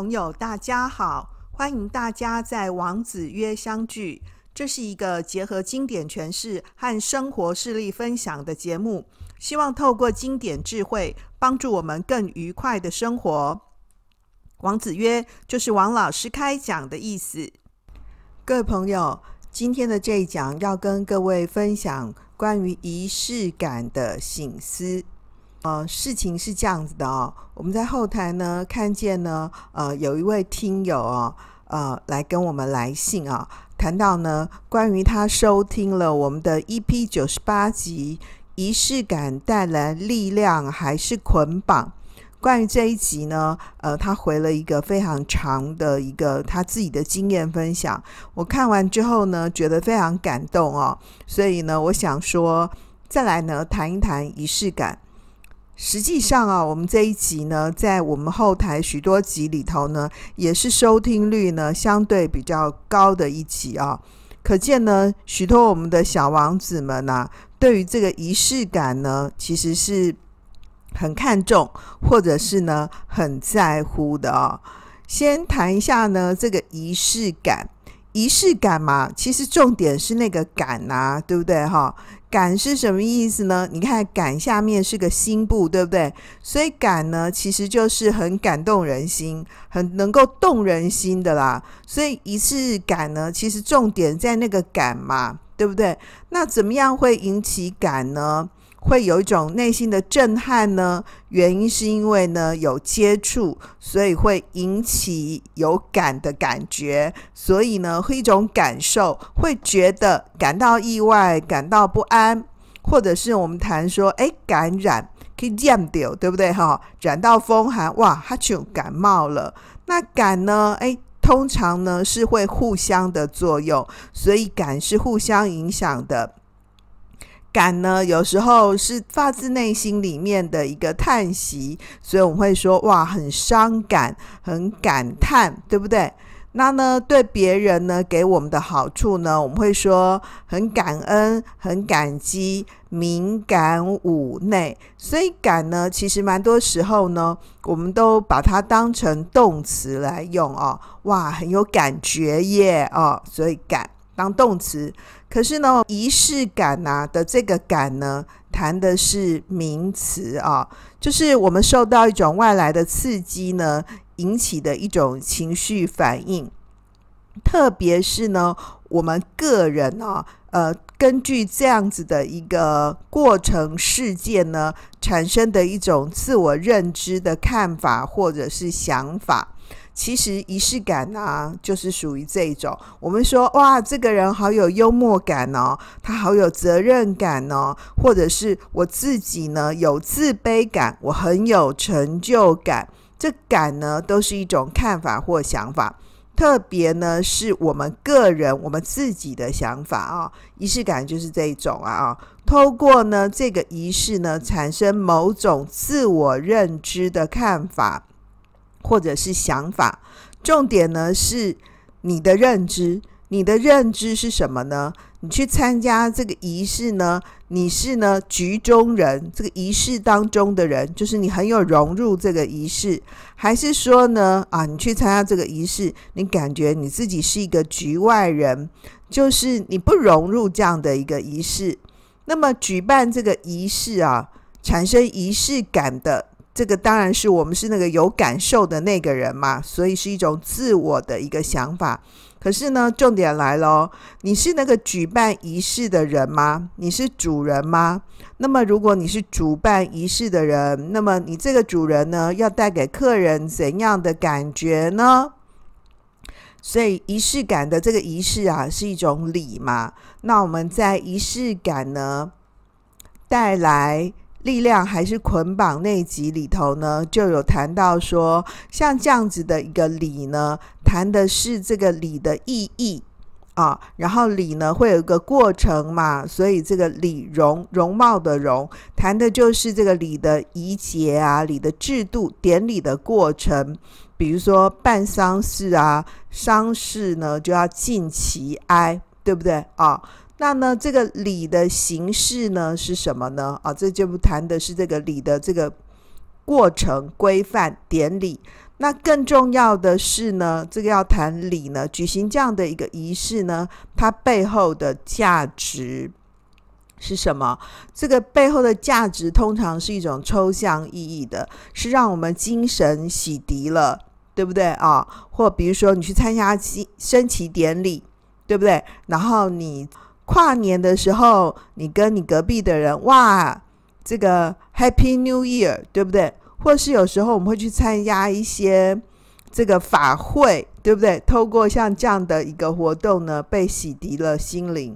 朋友，大家好！欢迎大家在王子约相聚。这是一个结合经典诠释和生活事例分享的节目，希望透过经典智慧，帮助我们更愉快的生活。王子约就是王老师开讲的意思。各位朋友，今天的这一讲要跟各位分享关于仪式感的醒思。呃，事情是这样子的哦，我们在后台呢看见呢，呃，有一位听友哦，呃，来跟我们来信啊，谈到呢，关于他收听了我们的 EP 九十八集《仪式感带来力量还是捆绑》，关于这一集呢，呃，他回了一个非常长的一个他自己的经验分享，我看完之后呢，觉得非常感动哦，所以呢，我想说再来呢，谈一谈仪式感。实际上啊，我们这一集呢，在我们后台许多集里头呢，也是收听率呢相对比较高的一集啊。可见呢，许多我们的小王子们啊，对于这个仪式感呢，其实是很看重，或者是呢很在乎的哦。先谈一下呢，这个仪式感，仪式感嘛，其实重点是那个感啊，对不对哈？感是什么意思呢？你看感下面是个心部，对不对？所以感呢，其实就是很感动人心，很能够动人心的啦。所以一次感呢，其实重点在那个感嘛，对不对？那怎么样会引起感呢？会有一种内心的震撼呢，原因是因为呢有接触，所以会引起有感的感觉，所以呢会一种感受，会觉得感到意外、感到不安，或者是我们谈说，哎，感染可以染掉，对不对？哈，染到风寒，哇，他就感冒了。那感呢？哎，通常呢是会互相的作用，所以感是互相影响的。感呢，有时候是发自内心里面的一个叹息，所以我们会说哇，很伤感，很感叹，对不对？那呢，对别人呢给我们的好处呢，我们会说很感恩，很感激，敏感五内。所以感呢，其实蛮多时候呢，我们都把它当成动词来用哦，哇，很有感觉耶哦，所以感当动词。可是呢，仪式感啊、的这个感呢，谈的是名词啊，就是我们受到一种外来的刺激呢引起的一种情绪反应，特别是呢我们个人啊，呃，根据这样子的一个过程事件呢产生的一种自我认知的看法或者是想法。其实仪式感呢，就是属于这一种。我们说，哇，这个人好有幽默感哦，他好有责任感哦，或者是我自己呢有自卑感，我很有成就感。这感呢，都是一种看法或想法，特别呢是我们个人我们自己的想法啊。仪式感就是这一种啊啊，通过呢这个仪式呢，产生某种自我认知的看法。或者是想法，重点呢是你的认知，你的认知是什么呢？你去参加这个仪式呢，你是呢局中人，这个仪式当中的人，就是你很有融入这个仪式，还是说呢啊，你去参加这个仪式，你感觉你自己是一个局外人，就是你不融入这样的一个仪式。那么举办这个仪式啊，产生仪式感的。这个当然是我们是那个有感受的那个人嘛，所以是一种自我的一个想法。可是呢，重点来喽，你是那个举办仪式的人吗？你是主人吗？那么如果你是主办仪式的人，那么你这个主人呢，要带给客人怎样的感觉呢？所以仪式感的这个仪式啊，是一种礼嘛。那我们在仪式感呢，带来。力量还是捆绑那集里头呢，就有谈到说，像这样子的一个礼呢，谈的是这个礼的意义啊。然后礼呢会有一个过程嘛，所以这个礼容容貌的容，谈的就是这个礼的仪节啊，礼的制度、典礼的过程，比如说办丧事啊，丧事呢就要尽其哀，对不对啊？那呢，这个礼的形式呢是什么呢？啊，这就不谈的是这个礼的这个过程、规范、典礼。那更重要的是呢，这个要谈礼呢，举行这样的一个仪式呢，它背后的价值是什么？这个背后的价值通常是一种抽象意义的，是让我们精神洗涤了，对不对啊？或比如说，你去参加升升旗典礼，对不对？然后你。跨年的时候，你跟你隔壁的人，哇，这个 Happy New Year，对不对？或是有时候我们会去参加一些这个法会，对不对？透过像这样的一个活动呢，被洗涤了心灵。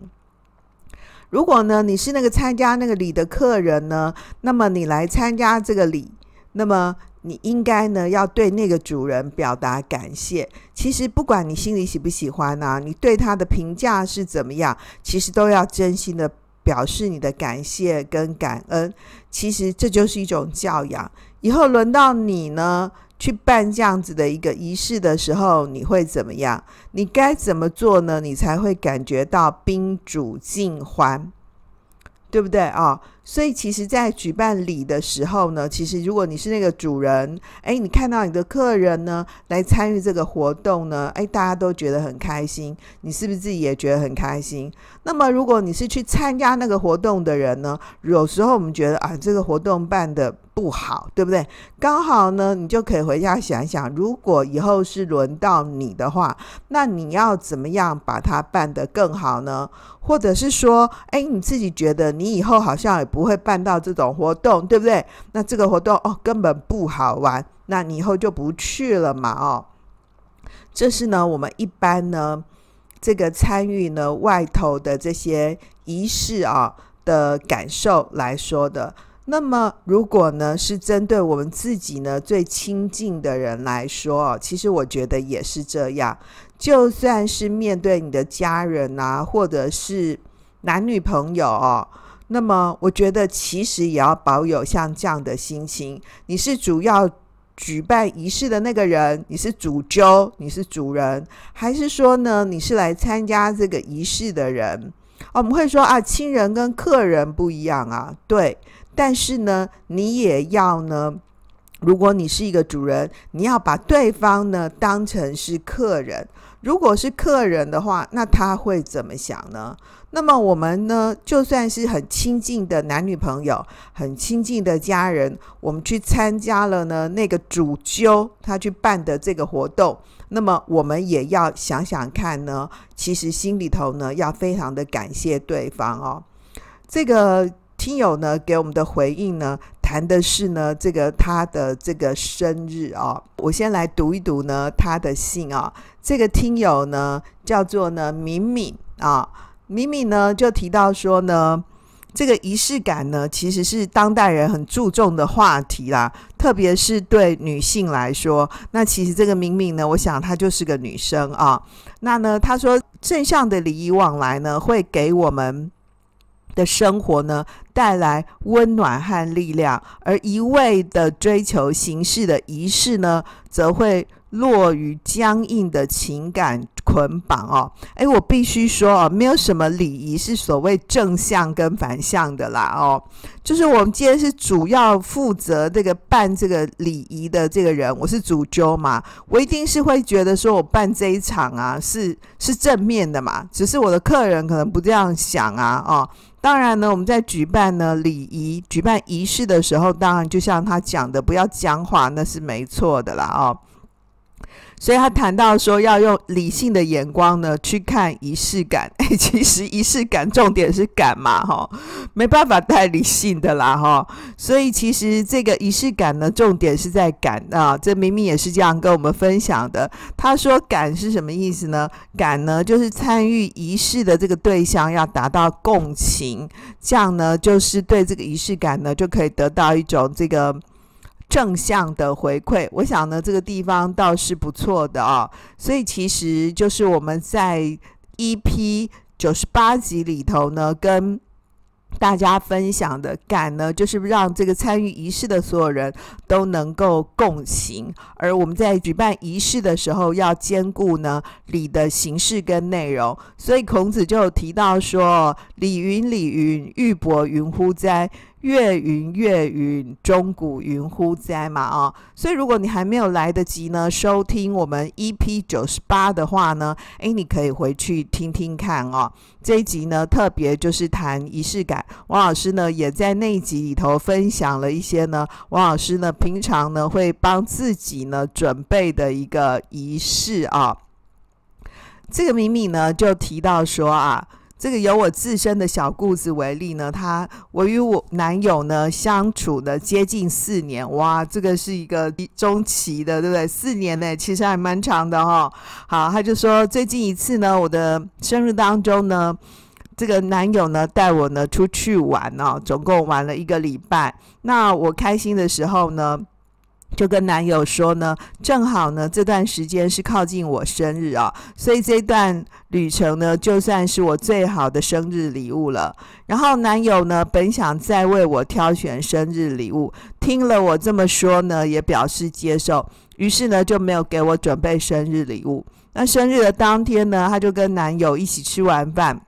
如果呢，你是那个参加那个礼的客人呢，那么你来参加这个礼，那么。你应该呢要对那个主人表达感谢。其实不管你心里喜不喜欢呢，你对他的评价是怎么样，其实都要真心的表示你的感谢跟感恩。其实这就是一种教养。以后轮到你呢去办这样子的一个仪式的时候，你会怎么样？你该怎么做呢？你才会感觉到宾主尽欢，对不对啊？所以其实，在举办礼的时候呢，其实如果你是那个主人，哎，你看到你的客人呢来参与这个活动呢，哎，大家都觉得很开心，你是不是自己也觉得很开心？那么如果你是去参加那个活动的人呢，有时候我们觉得啊，这个活动办的不好，对不对？刚好呢，你就可以回家想一想，如果以后是轮到你的话，那你要怎么样把它办得更好呢？或者是说，哎，你自己觉得你以后好像也。不会办到这种活动，对不对？那这个活动哦，根本不好玩，那你以后就不去了嘛，哦。这是呢，我们一般呢，这个参与呢外头的这些仪式啊的感受来说的。那么，如果呢是针对我们自己呢最亲近的人来说，其实我觉得也是这样。就算是面对你的家人啊，或者是男女朋友哦。那么，我觉得其实也要保有像这样的心情。你是主要举办仪式的那个人，你是主桌，你是主人，还是说呢，你是来参加这个仪式的人？哦，我们会说啊，亲人跟客人不一样啊，对。但是呢，你也要呢，如果你是一个主人，你要把对方呢当成是客人。如果是客人的话，那他会怎么想呢？那么我们呢，就算是很亲近的男女朋友，很亲近的家人，我们去参加了呢那个主揪他去办的这个活动，那么我们也要想想看呢，其实心里头呢要非常的感谢对方哦。这个听友呢给我们的回应呢，谈的是呢这个他的这个生日啊，我先来读一读呢他的信啊。这个听友呢叫做呢敏敏啊。敏敏呢就提到说呢，这个仪式感呢其实是当代人很注重的话题啦，特别是对女性来说。那其实这个敏敏呢，我想她就是个女生啊。那呢她说，正向的礼仪往来呢，会给我们的生活呢带来温暖和力量；而一味的追求形式的仪式呢，则会落于僵硬的情感。捆绑哦，诶，我必须说哦，没有什么礼仪是所谓正向跟反向的啦哦。就是我们今天是主要负责这个办这个礼仪的这个人，我是主揪嘛，我一定是会觉得说我办这一场啊是是正面的嘛，只是我的客人可能不这样想啊哦。当然呢，我们在举办呢礼仪、举办仪式的时候，当然就像他讲的，不要僵化，那是没错的啦哦。所以他谈到说要用理性的眼光呢去看仪式感，哎，其实仪式感重点是感嘛，哈，没办法带理性的啦，哈。所以其实这个仪式感呢，重点是在感啊，这明明也是这样跟我们分享的。他说感是什么意思呢？感呢就是参与仪式的这个对象要达到共情，这样呢就是对这个仪式感呢就可以得到一种这个。正向的回馈，我想呢，这个地方倒是不错的啊。所以其实就是我们在 EP 九十八集里头呢，跟大家分享的感呢，就是让这个参与仪式的所有人都能够共情。而我们在举办仪式的时候，要兼顾呢礼的形式跟内容。所以孔子就提到说：“礼云礼云，玉帛云乎哉？”月云月云，钟鼓云乎哉嘛？哦，所以如果你还没有来得及呢收听我们 EP 九十八的话呢，诶，你可以回去听听看哦。这一集呢，特别就是谈仪式感。王老师呢，也在那一集里头分享了一些呢。王老师呢，平常呢会帮自己呢准备的一个仪式啊。这个米米呢，就提到说啊。这个由我自身的小故事为例呢，他我与我男友呢相处了接近四年，哇，这个是一个中期的，对不对？四年呢，其实还蛮长的哈。好，他就说最近一次呢，我的生日当中呢，这个男友呢带我呢出去玩哦，总共玩了一个礼拜。那我开心的时候呢？就跟男友说呢，正好呢这段时间是靠近我生日啊，所以这段旅程呢就算是我最好的生日礼物了。然后男友呢本想再为我挑选生日礼物，听了我这么说呢，也表示接受，于是呢就没有给我准备生日礼物。那生日的当天呢，他就跟男友一起吃完饭。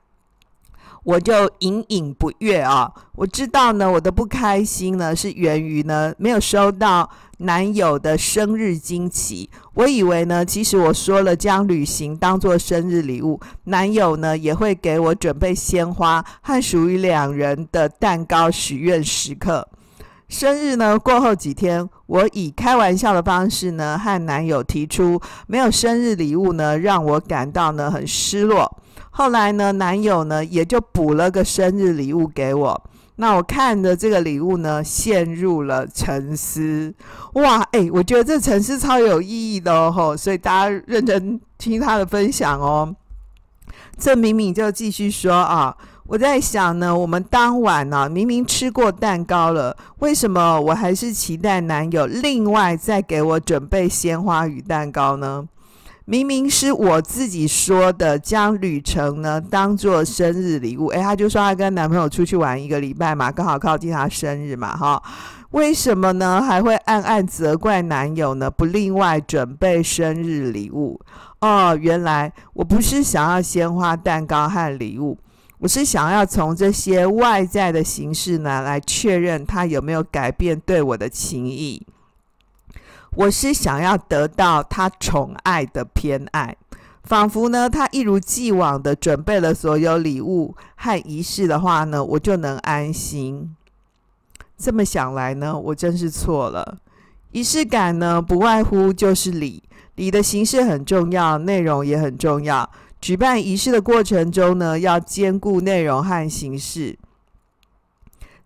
我就隐隐不悦啊！我知道呢，我的不开心呢是源于呢没有收到男友的生日惊喜。我以为呢，其实我说了将旅行当做生日礼物，男友呢也会给我准备鲜花和属于两人的蛋糕许愿时刻。生日呢过后几天，我以开玩笑的方式呢和男友提出没有生日礼物呢让我感到呢很失落。后来呢，男友呢也就补了个生日礼物给我。那我看着这个礼物呢，陷入了沉思。哇，哎，我觉得这沉思超有意义的哦，所以大家认真听他的分享哦。郑明明就继续说啊，我在想呢，我们当晚呢明明吃过蛋糕了，为什么我还是期待男友另外再给我准备鲜花与蛋糕呢？明明是我自己说的，将旅程呢当做生日礼物，诶，她就说她跟男朋友出去玩一个礼拜嘛，刚好靠近她生日嘛，哈，为什么呢？还会暗暗责怪男友呢？不另外准备生日礼物？哦，原来我不是想要鲜花、蛋糕和礼物，我是想要从这些外在的形式呢来确认他有没有改变对我的情意。我是想要得到他宠爱的偏爱，仿佛呢，他一如既往的准备了所有礼物和仪式的话呢，我就能安心。这么想来呢，我真是错了。仪式感呢，不外乎就是礼，礼的形式很重要，内容也很重要。举办仪式的过程中呢，要兼顾内容和形式。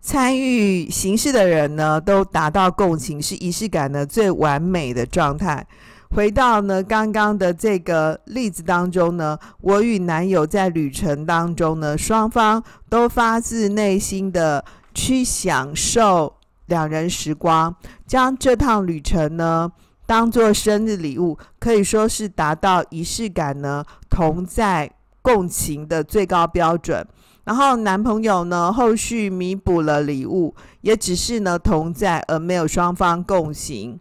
参与形式的人呢，都达到共情，是仪式感呢最完美的状态。回到呢刚刚的这个例子当中呢，我与男友在旅程当中呢，双方都发自内心的去享受两人时光，将这趟旅程呢当做生日礼物，可以说是达到仪式感呢同在共情的最高标准。然后男朋友呢，后续弥补了礼物，也只是呢同在，而没有双方共行。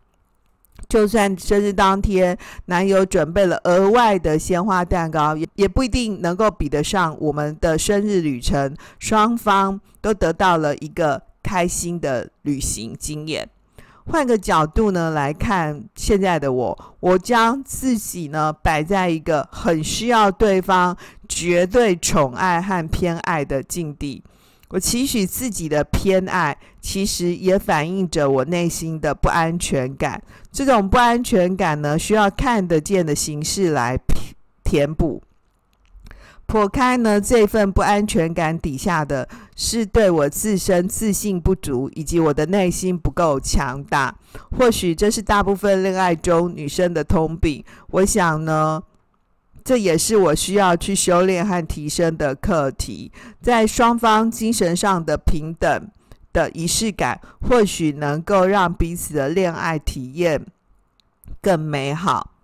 就算生日当天，男友准备了额外的鲜花蛋糕，也也不一定能够比得上我们的生日旅程。双方都得到了一个开心的旅行经验。换个角度呢来看现在的我，我将自己呢摆在一个很需要对方绝对宠爱和偏爱的境地。我期许自己的偏爱，其实也反映着我内心的不安全感。这种不安全感呢，需要看得见的形式来填补。剖开呢，这份不安全感底下的是对我自身自信不足，以及我的内心不够强大。或许这是大部分恋爱中女生的通病。我想呢，这也是我需要去修炼和提升的课题。在双方精神上的平等的仪式感，或许能够让彼此的恋爱体验更美好。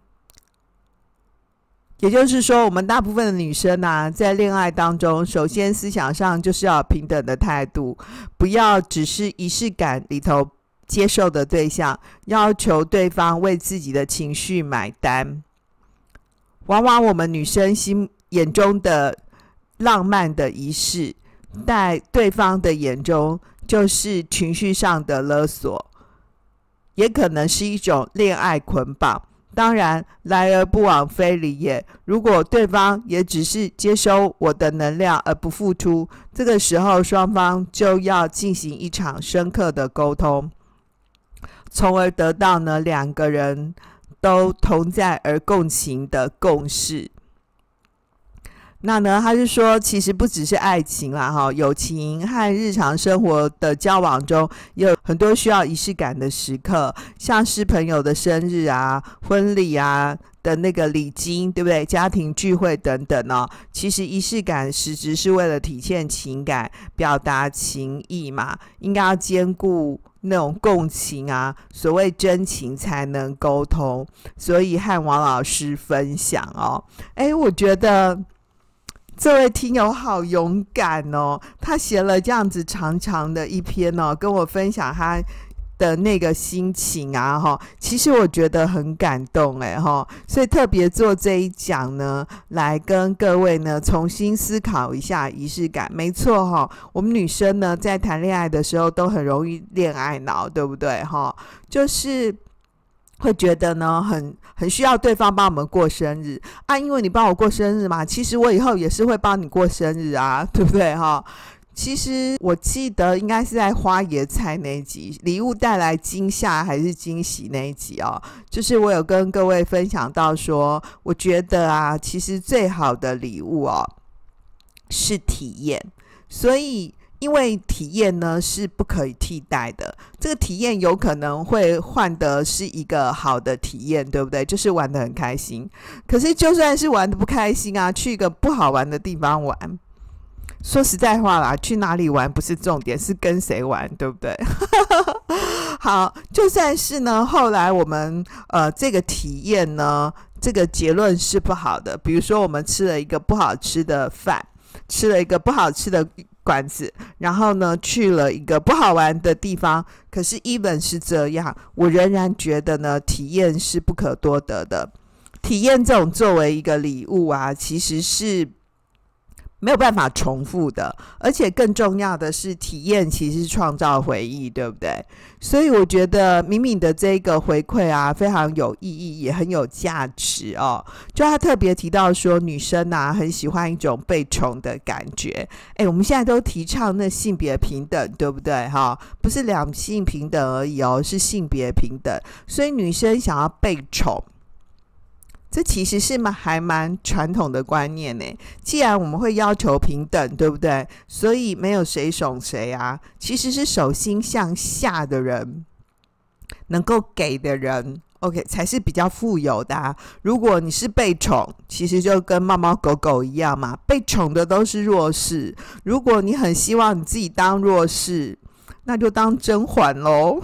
也就是说，我们大部分的女生呢，在恋爱当中，首先思想上就是要平等的态度，不要只是仪式感里头接受的对象，要求对方为自己的情绪买单。往往我们女生心眼中的浪漫的仪式，在对方的眼中就是情绪上的勒索，也可能是一种恋爱捆绑。当然，来而不往非礼也。如果对方也只是接收我的能量而不付出，这个时候双方就要进行一场深刻的沟通，从而得到呢两个人都同在而共情的共识。那呢？他是说，其实不只是爱情啦，哈，友情和日常生活的交往中有很多需要仪式感的时刻，像是朋友的生日啊、婚礼啊的那个礼金，对不对？家庭聚会等等哦，其实仪式感实质是为了体现情感、表达情意嘛，应该要兼顾那种共情啊，所谓真情才能沟通。所以和王老师分享哦，诶，我觉得。这位听友好勇敢哦，他写了这样子长长的一篇哦，跟我分享他的那个心情啊哈，其实我觉得很感动哎哈，所以特别做这一讲呢，来跟各位呢重新思考一下仪式感，没错哈，我们女生呢在谈恋爱的时候都很容易恋爱脑，对不对哈？就是。会觉得呢，很很需要对方帮我们过生日啊，因为你帮我过生日嘛，其实我以后也是会帮你过生日啊，对不对哈？其实我记得应该是在花椰菜那一集，礼物带来惊吓还是惊喜那一集哦，就是我有跟各位分享到说，我觉得啊，其实最好的礼物哦是体验，所以。因为体验呢是不可以替代的，这个体验有可能会换的是一个好的体验，对不对？就是玩的很开心。可是就算是玩的不开心啊，去一个不好玩的地方玩，说实在话啦，去哪里玩不是重点，是跟谁玩，对不对？好，就算是呢，后来我们呃这个体验呢，这个结论是不好的。比如说我们吃了一个不好吃的饭，吃了一个不好吃的。馆子，然后呢去了一个不好玩的地方，可是 even 是这样，我仍然觉得呢，体验是不可多得的，体验这种作为一个礼物啊，其实是。没有办法重复的，而且更重要的是，体验其实创造回忆，对不对？所以我觉得敏敏的这个回馈啊，非常有意义，也很有价值哦。就他特别提到说，女生啊，很喜欢一种被宠的感觉。哎，我们现在都提倡那性别平等，对不对？哈，不是两性平等而已哦，是性别平等。所以女生想要被宠。这其实是蛮还蛮传统的观念呢。既然我们会要求平等，对不对？所以没有谁宠谁啊，其实是手心向下的人能够给的人，OK 才是比较富有的。如果你是被宠，其实就跟猫猫狗狗一样嘛，被宠的都是弱势。如果你很希望你自己当弱势。那就当甄嬛喽，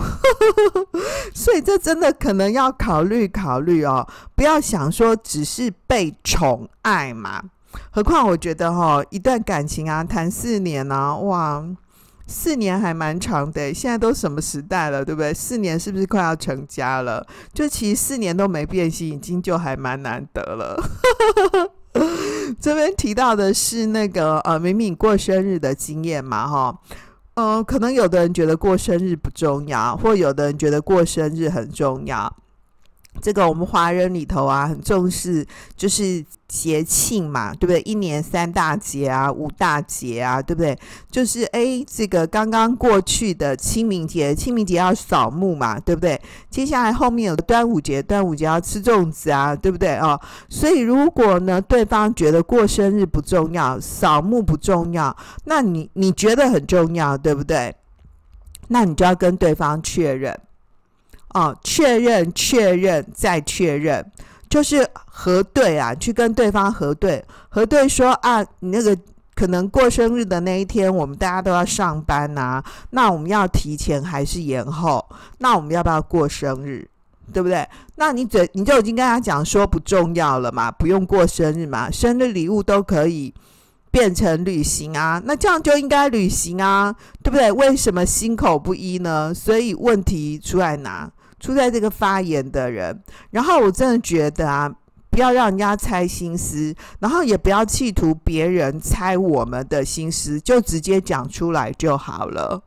所以这真的可能要考虑考虑哦，不要想说只是被宠爱嘛。何况我觉得哈，一段感情啊，谈四年啊，哇，四年还蛮长的。现在都什么时代了，对不对？四年是不是快要成家了？就其实四年都没变心，已经就还蛮难得了。这边提到的是那个呃，敏敏过生日的经验嘛，哈。嗯，可能有的人觉得过生日不重要，或有的人觉得过生日很重要。这个我们华人里头啊，很重视就是节庆嘛，对不对？一年三大节啊，五大节啊，对不对？就是诶，这个刚刚过去的清明节，清明节要扫墓嘛，对不对？接下来后面有端午节，端午节要吃粽子啊，对不对？哦，所以如果呢，对方觉得过生日不重要，扫墓不重要，那你你觉得很重要，对不对？那你就要跟对方确认。啊！确认，确认，再确认，就是核对啊，去跟对方核对，核对说啊，你那个可能过生日的那一天，我们大家都要上班啊，那我们要提前还是延后？那我们要不要过生日？对不对？那你嘴你就已经跟他讲说不重要了嘛，不用过生日嘛，生日礼物都可以变成旅行啊，那这样就应该旅行啊，对不对？为什么心口不一呢？所以问题出在哪？出在这个发言的人，然后我真的觉得啊，不要让人家猜心思，然后也不要企图别人猜我们的心思，就直接讲出来就好了。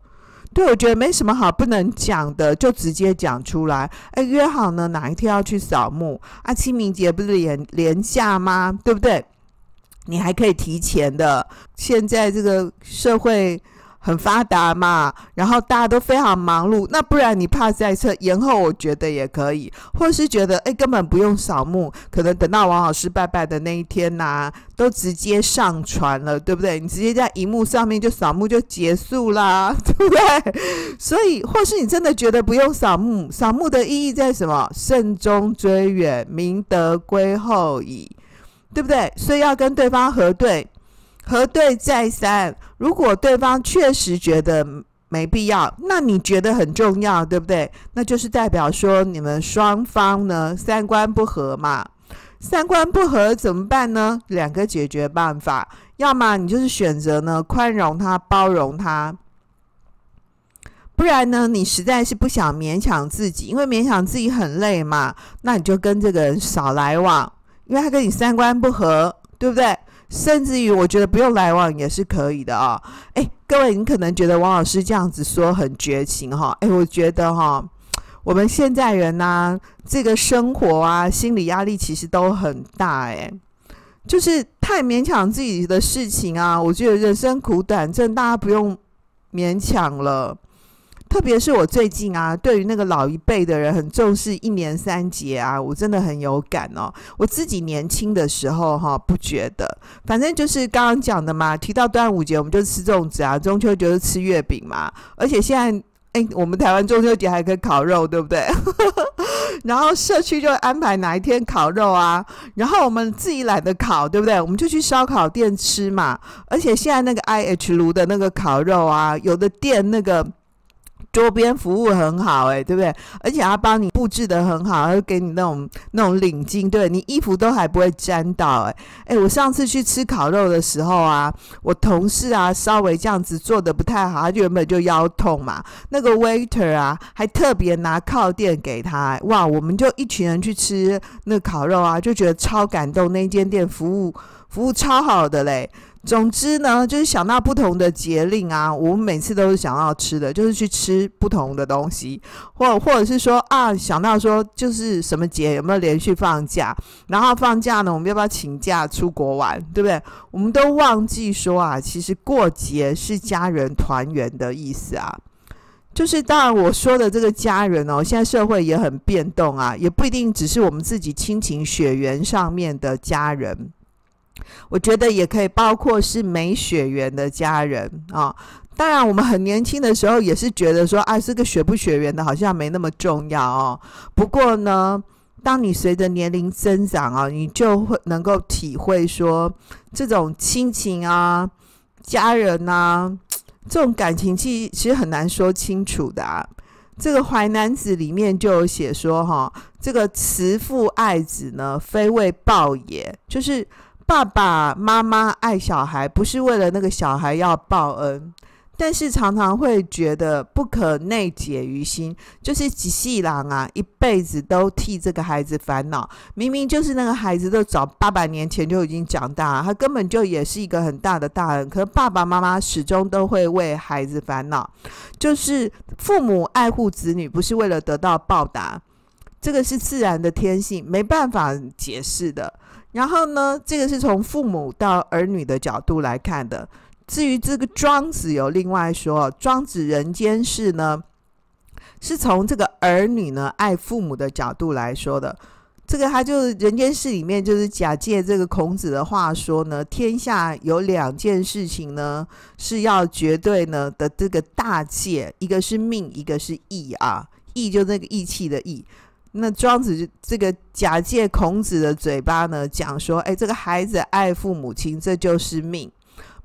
对，我觉得没什么好不能讲的，就直接讲出来。哎，约好呢哪一天要去扫墓啊？清明节不是也连假吗？对不对？你还可以提前的。现在这个社会。很发达嘛，然后大家都非常忙碌，那不然你怕在车延后，我觉得也可以，或是觉得哎根本不用扫墓，可能等到王老师拜拜的那一天呐，都直接上传了，对不对？你直接在荧幕上面就扫墓就结束啦，对不对？所以或是你真的觉得不用扫墓，扫墓的意义在什么？慎终追远，明德归后矣，对不对？所以要跟对方核对，核对再三。如果对方确实觉得没必要，那你觉得很重要，对不对？那就是代表说你们双方呢三观不合嘛。三观不合怎么办呢？两个解决办法，要么你就是选择呢宽容他、包容他，不然呢你实在是不想勉强自己，因为勉强自己很累嘛。那你就跟这个人少来往，因为他跟你三观不合，对不对？甚至于，我觉得不用来往也是可以的啊！哎，各位，你可能觉得王老师这样子说很绝情哈，哎，我觉得哈，我们现在人呐，这个生活啊，心理压力其实都很大，哎，就是太勉强自己的事情啊，我觉得人生苦短，真大家不用勉强了。特别是我最近啊，对于那个老一辈的人很重视一年三节啊，我真的很有感哦。我自己年轻的时候哈，不觉得，反正就是刚刚讲的嘛。提到端午节，我们就吃粽子啊；中秋节吃月饼嘛。而且现在，哎，我们台湾中秋节还可以烤肉，对不对？然后社区就安排哪一天烤肉啊，然后我们自己懒得烤，对不对？我们就去烧烤店吃嘛。而且现在那个 IH 炉的那个烤肉啊，有的店那个。周边服务很好哎，对不对？而且他帮你布置的很好，还给你那种那种领巾，对你衣服都还不会沾到哎哎。我上次去吃烤肉的时候啊，我同事啊稍微这样子做的不太好，他原本就腰痛嘛，那个 waiter 啊还特别拿靠垫给他，哇，我们就一群人去吃那烤肉啊，就觉得超感动，那间店服务服务超好的嘞。总之呢，就是想到不同的节令啊，我们每次都是想要吃的，就是去吃不同的东西，或或者是说啊，想到说就是什么节有没有连续放假，然后放假呢，我们要不要请假出国玩，对不对？我们都忘记说啊，其实过节是家人团圆的意思啊。就是当然我说的这个家人哦，现在社会也很变动啊，也不一定只是我们自己亲情血缘上面的家人。我觉得也可以包括是没血缘的家人啊。当然，我们很年轻的时候也是觉得说啊，这个血不血缘的，好像没那么重要哦。不过呢，当你随着年龄增长啊，你就会能够体会说，这种亲情啊、家人呐，这种感情，其实其实很难说清楚的。这个《淮南子》里面就有写说哈，这个慈父爱子呢，非为报也，就是。爸爸妈妈爱小孩，不是为了那个小孩要报恩，但是常常会觉得不可内解于心，就是几世郎啊，一辈子都替这个孩子烦恼。明明就是那个孩子都早八百年前就已经长大，他根本就也是一个很大的大人，可是爸爸妈妈始终都会为孩子烦恼。就是父母爱护子女，不是为了得到报答，这个是自然的天性，没办法解释的。然后呢，这个是从父母到儿女的角度来看的。至于这个庄子有另外说，《庄子人间事呢，是从这个儿女呢爱父母的角度来说的。这个他就是《人间事里面，就是假借这个孔子的话说呢，天下有两件事情呢是要绝对呢的这个大戒，一个是命，一个是义啊，义就那个义气的义。那庄子这个假借孔子的嘴巴呢，讲说，哎，这个孩子爱父母亲，这就是命，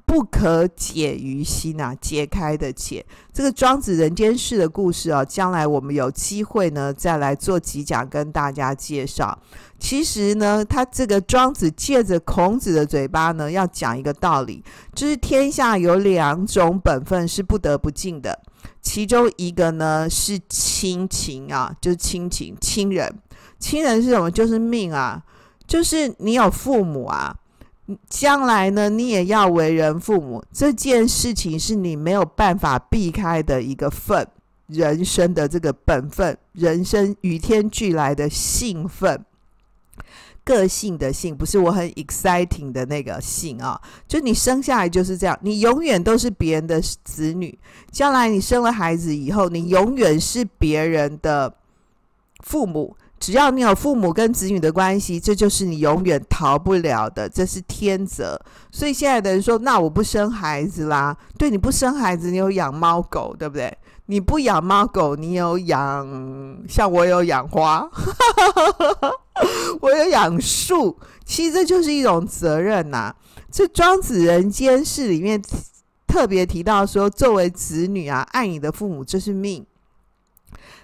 不可解于心啊。解开的解，这个庄子人间世的故事啊，将来我们有机会呢，再来做几讲跟大家介绍。其实呢，他这个庄子借着孔子的嘴巴呢，要讲一个道理，就是天下有两种本分是不得不尽的。其中一个呢是亲情啊，就是亲情、亲人。亲人是什么？就是命啊，就是你有父母啊，将来呢你也要为人父母，这件事情是你没有办法避开的一个份，人生的这个本分，人生与天俱来的兴奋。个性的性不是我很 exciting 的那个性啊，就你生下来就是这样，你永远都是别人的子女。将来你生了孩子以后，你永远是别人的父母。只要你有父母跟子女的关系，这就是你永远逃不了的，这是天责。所以现在的人说，那我不生孩子啦，对你不生孩子，你有养猫狗，对不对？你不养猫狗，你有养，像我有养花，我有养树。其实这就是一种责任呐。这《庄子·人间世》里面特别提到说，作为子女啊，爱你的父母这是命。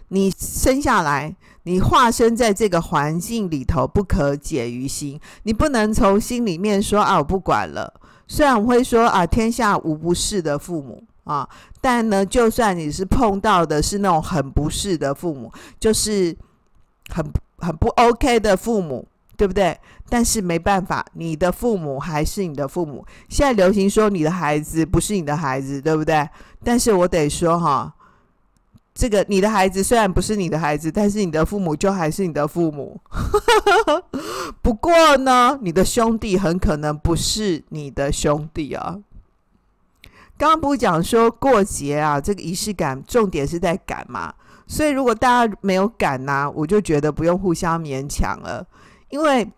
你生下来，你化身在这个环境里头，不可解于心。你不能从心里面说啊，我不管了。虽然我会说啊，天下无不是的父母。啊，但呢，就算你是碰到的是那种很不适的父母，就是很很不 OK 的父母，对不对？但是没办法，你的父母还是你的父母。现在流行说你的孩子不是你的孩子，对不对？但是我得说哈，这个你的孩子虽然不是你的孩子，但是你的父母就还是你的父母。不过呢，你的兄弟很可能不是你的兄弟啊。刚刚不是讲说过节啊，这个仪式感重点是在感嘛。所以如果大家没有感呢，我就觉得不用互相勉强了。因为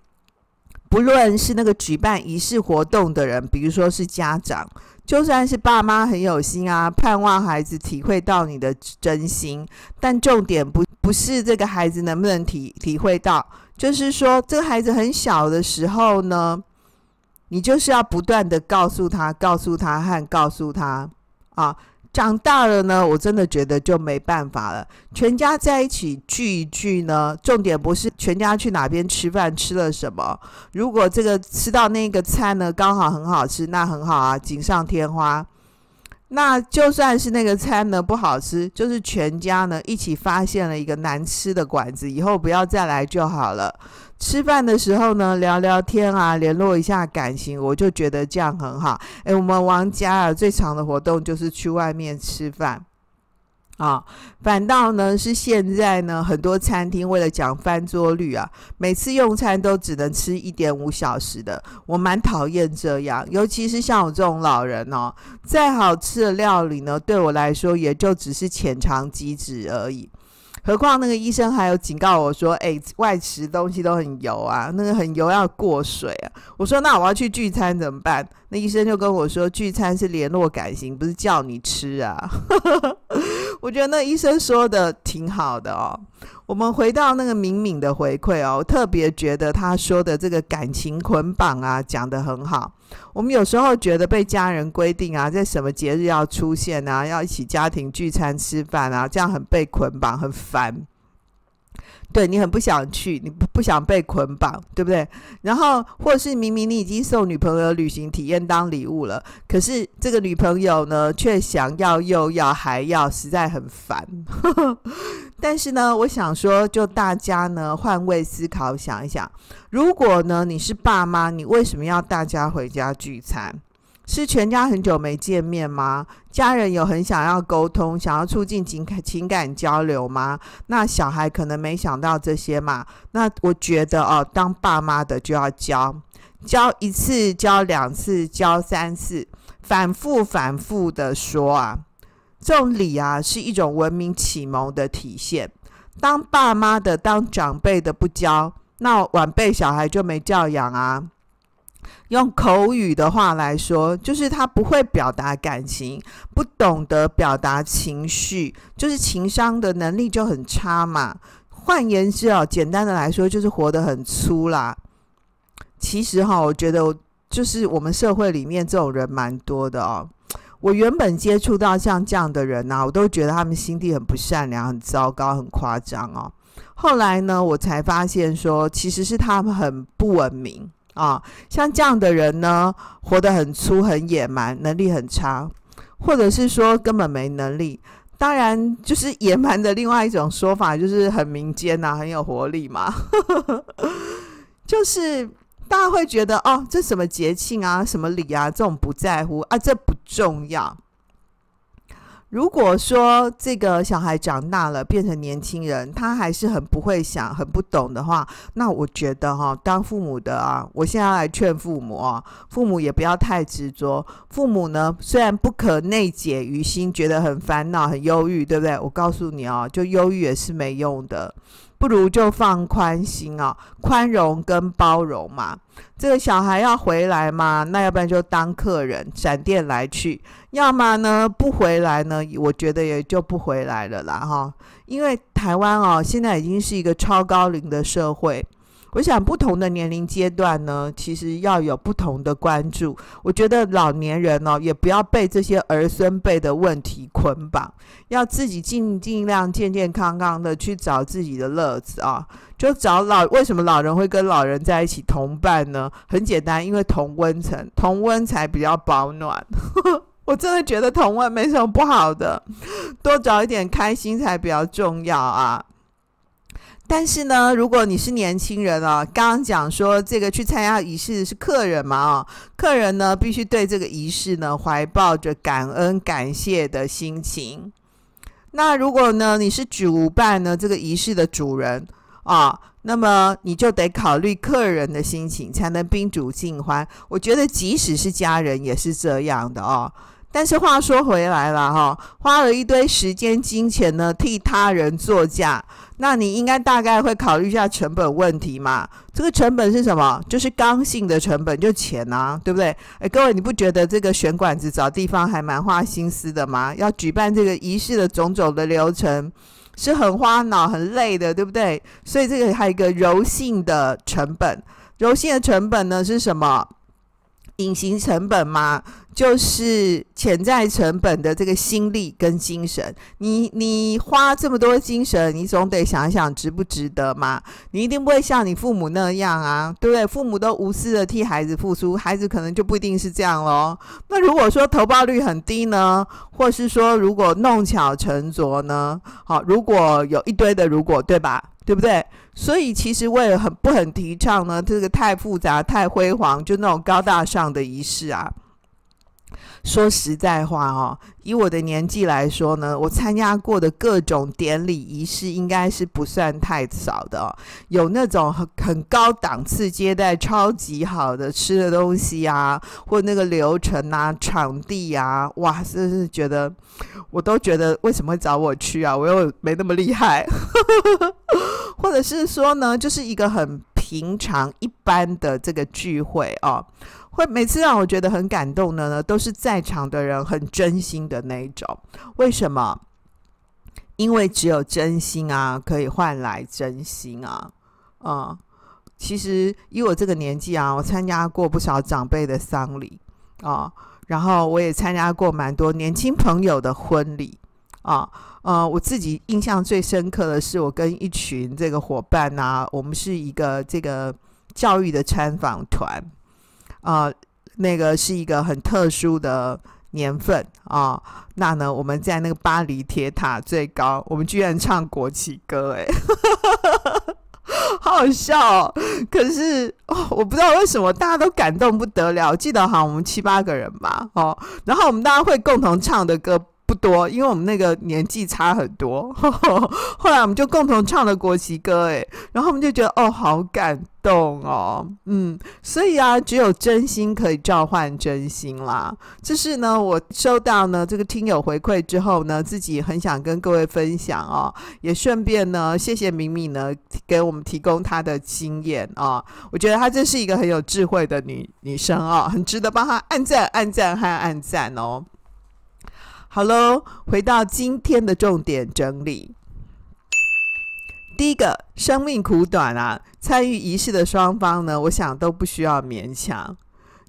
不论是那个举办仪式活动的人，比如说是家长，就算是爸妈很有心啊，盼望孩子体会到你的真心，但重点不不是这个孩子能不能体体会到，就是说这个孩子很小的时候呢。你就是要不断的告诉他、告诉他和告诉他啊！长大了呢，我真的觉得就没办法了。全家在一起聚一聚呢，重点不是全家去哪边吃饭吃了什么。如果这个吃到那个菜呢，刚好很好吃，那很好啊，锦上添花。那就算是那个餐呢不好吃，就是全家呢一起发现了一个难吃的馆子，以后不要再来就好了。吃饭的时候呢，聊聊天啊，联络一下感情，我就觉得这样很好。哎，我们王家啊，最长的活动就是去外面吃饭，啊，反倒呢是现在呢，很多餐厅为了讲翻桌率啊，每次用餐都只能吃一点五小时的，我蛮讨厌这样，尤其是像我这种老人哦，再好吃的料理呢，对我来说也就只是浅尝即止而已。何况那个医生还有警告我说：“哎，外食东西都很油啊，那个很油要过水啊。”我说：“那我要去聚餐怎么办？”那医生就跟我说：“聚餐是联络感情，不是叫你吃啊。”我觉得那医生说的挺好的哦。我们回到那个敏敏的回馈哦，特别觉得他说的这个感情捆绑啊，讲得很好。我们有时候觉得被家人规定啊，在什么节日要出现啊，要一起家庭聚餐吃饭啊，这样很被捆绑，很烦。对你很不想去，你不不想被捆绑，对不对？然后，或者是明明你已经送女朋友旅行体验当礼物了，可是这个女朋友呢，却想要又要还要，实在很烦。但是呢，我想说，就大家呢换位思考，想一想，如果呢你是爸妈，你为什么要大家回家聚餐？是全家很久没见面吗？家人有很想要沟通，想要促进情情感交流吗？那小孩可能没想到这些嘛。那我觉得哦，当爸妈的就要教，教一次，教两次，教三次，反复反复的说啊，这种礼啊是一种文明启蒙的体现。当爸妈的、当长辈的不教，那晚辈小孩就没教养啊。用口语的话来说，就是他不会表达感情，不懂得表达情绪，就是情商的能力就很差嘛。换言之哦，简单的来说，就是活得很粗啦。其实哈，我觉得就是我们社会里面这种人蛮多的哦。我原本接触到像这样的人呐，我都觉得他们心地很不善良，很糟糕，很夸张哦。后来呢，我才发现说，其实是他们很不文明。啊，像这样的人呢，活得很粗很野蛮，能力很差，或者是说根本没能力。当然，就是野蛮的另外一种说法，就是很民间呐，很有活力嘛。就是大家会觉得，哦，这什么节庆啊，什么礼啊，这种不在乎啊，这不重要。如果说这个小孩长大了变成年轻人，他还是很不会想、很不懂的话，那我觉得哈，当父母的啊，我现在来劝父母啊，父母也不要太执着。父母呢，虽然不可内解于心，觉得很烦恼、很忧郁，对不对？我告诉你哦，就忧郁也是没用的。不如就放宽心哦，宽容跟包容嘛。这个小孩要回来嘛，那要不然就当客人，闪电来去。要么呢不回来呢，我觉得也就不回来了啦哈。因为台湾哦，现在已经是一个超高龄的社会。我想，不同的年龄阶段呢，其实要有不同的关注。我觉得老年人哦，也不要被这些儿孙辈的问题捆绑，要自己尽尽量健健康康的去找自己的乐子啊。就找老，为什么老人会跟老人在一起同伴呢？很简单，因为同温层，同温才比较保暖。我真的觉得同温没什么不好的，多找一点开心才比较重要啊。但是呢，如果你是年轻人啊，刚刚讲说这个去参加仪式是客人嘛啊，客人呢必须对这个仪式呢怀抱着感恩感谢的心情。那如果呢你是主办呢，这个仪式的主人啊，那么你就得考虑客人的心情，才能宾主尽欢。我觉得即使是家人也是这样的哦。但是话说回来了哈，花了一堆时间、金钱呢，替他人作嫁，那你应该大概会考虑一下成本问题嘛？这个成本是什么？就是刚性的成本，就钱啊，对不对？诶各位，你不觉得这个选馆子、找地方还蛮花心思的吗？要举办这个仪式的种种的流程，是很花脑、很累的，对不对？所以这个还有一个柔性的成本，柔性的成本呢是什么？隐形成本吗？就是潜在成本的这个心力跟精神，你你花这么多精神，你总得想一想值不值得嘛？你一定不会像你父母那样啊，对不对？父母都无私的替孩子付出，孩子可能就不一定是这样喽。那如果说投保率很低呢，或是说如果弄巧成拙呢？好，如果有一堆的如果，对吧？对不对？所以其实我也很不很提倡呢，这个太复杂、太辉煌，就那种高大上的仪式啊。说实在话，哦，以我的年纪来说呢，我参加过的各种典礼仪式应该是不算太少的。有那种很很高档次接待、超级好的吃的东西呀，或那个流程啊、场地呀，哇，就是觉得我都觉得，为什么会找我去啊？我又没那么厉害。或者是说呢，就是一个很。平常一般的这个聚会啊，会每次让我觉得很感动的呢，都是在场的人很真心的那一种。为什么？因为只有真心啊，可以换来真心啊。啊，其实以我这个年纪啊，我参加过不少长辈的丧礼啊，然后我也参加过蛮多年轻朋友的婚礼啊。呃，我自己印象最深刻的是，我跟一群这个伙伴呐，我们是一个这个教育的参访团，啊，那个是一个很特殊的年份啊。那呢，我们在那个巴黎铁塔最高，我们居然唱国旗歌，哎，好好笑哦。可是，我不知道为什么大家都感动不得了。记得哈，我们七八个人吧，哦，然后我们大家会共同唱的歌。不多，因为我们那个年纪差很多。后来我们就共同唱了国旗歌，诶，然后我们就觉得哦，好感动哦，嗯，所以啊，只有真心可以召唤真心啦。这是呢，我收到呢这个听友回馈之后呢，自己很想跟各位分享哦，也顺便呢，谢谢敏敏呢给我们提供她的经验啊。我觉得她真是一个很有智慧的女女生哦，很值得帮她按赞、按赞和按赞哦。好喽，回到今天的重点整理。第一个，生命苦短啊，参与仪式的双方呢，我想都不需要勉强。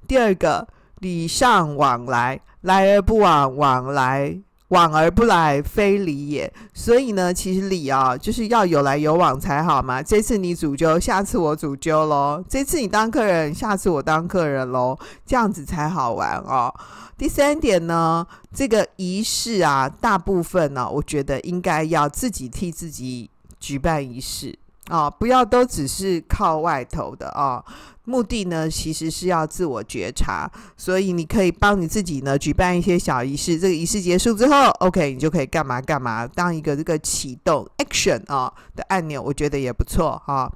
第二个，礼尚往来，来而不往，往来。往而不来，非礼也。所以呢，其实礼啊，就是要有来有往才好嘛。这次你主粥，下次我主粥喽；这次你当客人，下次我当客人喽，这样子才好玩哦。第三点呢，这个仪式啊，大部分呢，我觉得应该要自己替自己举办仪式。啊，不要都只是靠外头的啊。目的呢，其实是要自我觉察，所以你可以帮你自己呢举办一些小仪式。这个仪式结束之后，OK，你就可以干嘛干嘛，当一个这个启动 action 啊的按钮，我觉得也不错哈。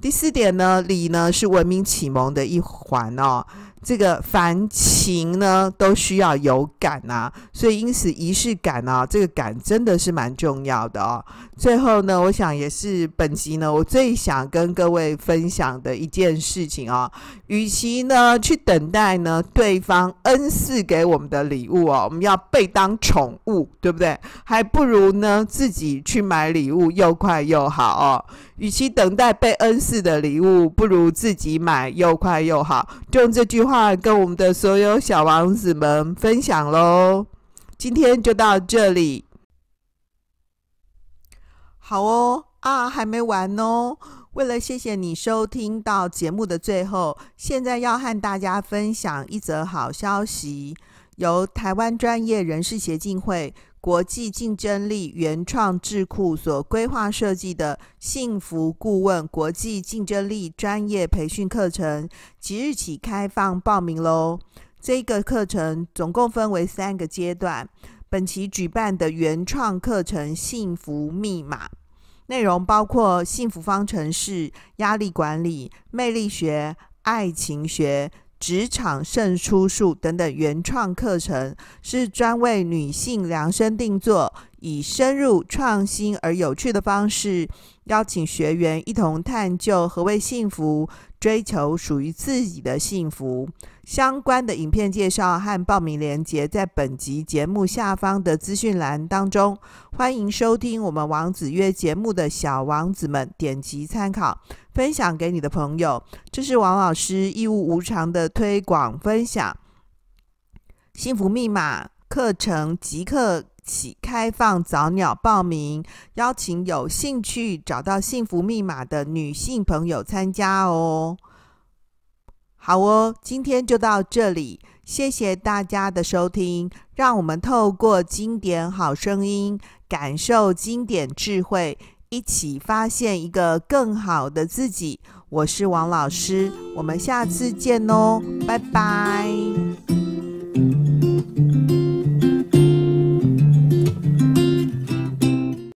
第四点呢，礼呢是文明启蒙的一环哦。这个凡情呢都需要有感啊，所以因此仪式感啊，这个感真的是蛮重要的哦。最后呢，我想也是本集呢，我最想跟各位分享的一件事情哦，与其呢去等待呢对方恩赐给我们的礼物哦，我们要被当宠物，对不对？还不如呢自己去买礼物，又快又好哦。与其等待被恩赐的礼物，不如自己买，又快又好。就用这句。话跟我们的所有小王子们分享喽，今天就到这里。好哦，啊，还没完哦。为了谢谢你收听到节目的最后，现在要和大家分享一则好消息，由台湾专业人士协进会。国际竞争力原创智库所规划设计的幸福顾问国际竞争力专业培训课程，即日起开放报名喽！这个课程总共分为三个阶段，本期举办的原创课程《幸福密码》，内容包括幸福方程式、压力管理、魅力学、爱情学。职场胜出术等等原创课程，是专为女性量身定做，以深入、创新而有趣的方式，邀请学员一同探究何谓幸福，追求属于自己的幸福。相关的影片介绍和报名链接在本集节目下方的资讯栏当中，欢迎收听我们王子约节目的小王子们点击参考。分享给你的朋友，这是王老师义务无偿的推广分享。幸福密码课程即刻起开放早鸟报名，邀请有兴趣找到幸福密码的女性朋友参加哦。好哦，今天就到这里，谢谢大家的收听，让我们透过经典好声音，感受经典智慧。一起发现一个更好的自己。我是王老师，我们下次见哦，拜拜。